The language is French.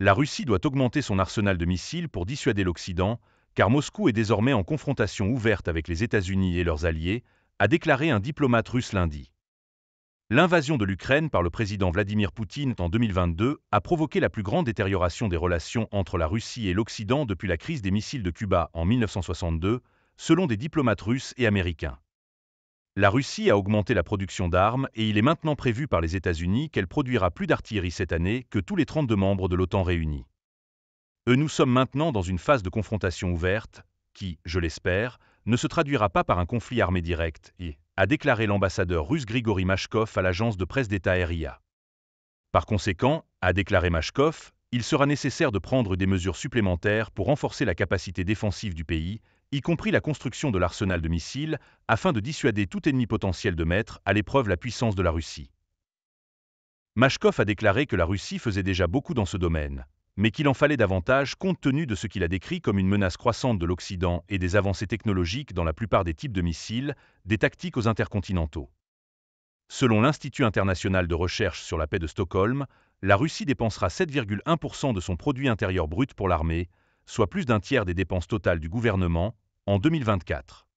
la Russie doit augmenter son arsenal de missiles pour dissuader l'Occident, car Moscou est désormais en confrontation ouverte avec les États-Unis et leurs alliés, a déclaré un diplomate russe lundi. L'invasion de l'Ukraine par le président Vladimir Poutine en 2022 a provoqué la plus grande détérioration des relations entre la Russie et l'Occident depuis la crise des missiles de Cuba en 1962, selon des diplomates russes et américains. La Russie a augmenté la production d'armes et il est maintenant prévu par les États-Unis qu'elle produira plus d'artillerie cette année que tous les 32 membres de l'OTAN réunis. Euh, nous sommes maintenant dans une phase de confrontation ouverte, qui, je l'espère, ne se traduira pas par un conflit armé direct, et, a déclaré l'ambassadeur russe Grigory Mashkov à l'agence de presse d'État RIA. Par conséquent, a déclaré Mashkov, il sera nécessaire de prendre des mesures supplémentaires pour renforcer la capacité défensive du pays, y compris la construction de l'arsenal de missiles, afin de dissuader tout ennemi potentiel de mettre à l'épreuve la puissance de la Russie. Mashkov a déclaré que la Russie faisait déjà beaucoup dans ce domaine, mais qu'il en fallait davantage compte tenu de ce qu'il a décrit comme une menace croissante de l'Occident et des avancées technologiques dans la plupart des types de missiles, des tactiques aux intercontinentaux. Selon l'Institut international de recherche sur la paix de Stockholm, la Russie dépensera 7,1% de son produit intérieur brut pour l'armée, soit plus d'un tiers des dépenses totales du gouvernement, en 2024.